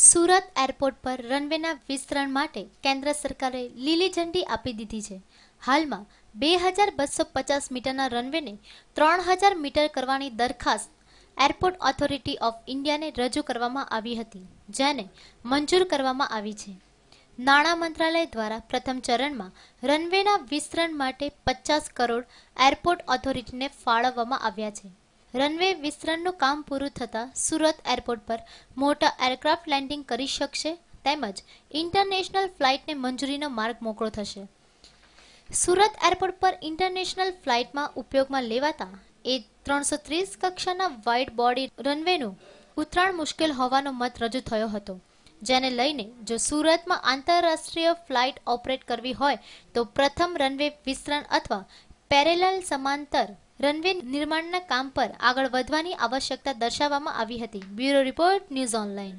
Surat airport પર રનવેના વિસ્તરણ માટે કેન્દ્ર સરકારે લીલી ઝંડી આપી દીધી છે હાલમાં બે હજાર બસો પચાસ મીટરના રનવેને ત્રણ હજાર મીટર કરવાની દરખાસ્ત એરપોર્ટ ઓથોરિટી ઓફ ઇન્ડિયાને રજૂ કરવામાં આવી હતી જેને મંજૂર કરવામાં આવી છે નાણાં મંત્રાલય દ્વારા પ્રથમ ચરણમાં રનવેના વિસ્તરણ માટે પચાસ કરોડ એરપોર્ટ ઓથોરિટીને ફાળવવામાં આવ્યા છે રનવે વિસ્તરણનું કામ પૂરું થતાં સુરત એરપોર્ટ પર મોટા એરક્રાફ્ટ લેન્ડિંગ કરી શકશે તેમજ ઇન્ટરનેશનલ ફ્લાઇટને મંજૂરીનો માર્ગ મોકળો થશે સુરત એરપોર્ટ પર ઇન્ટરનેશનલ ફ્લાઇટમાં ઉપયોગમાં લેવાતા એ ત્રણસો ત્રીસ કક્ષાના વાઇડ બોડી રનવેનું ઉતરાણ મુશ્કેલ હોવાનો મત રજૂ થયો હતો જેને લઈને જો સુરતમાં આંતરરાષ્ટ્રીય ફ્લાઇટ ઓપરેટ કરવી હોય તો પ્રથમ રનવે વિસ્તરણ અથવા પેરેલલ સમાંતર રનવે નિર્માણના કામ પર આગળ વધવાની આવશ્યકતા દર્શાવવામાં આવી હતી બ્યુરો રિપોર્ટ ન્યૂઝ ઓનલાઈન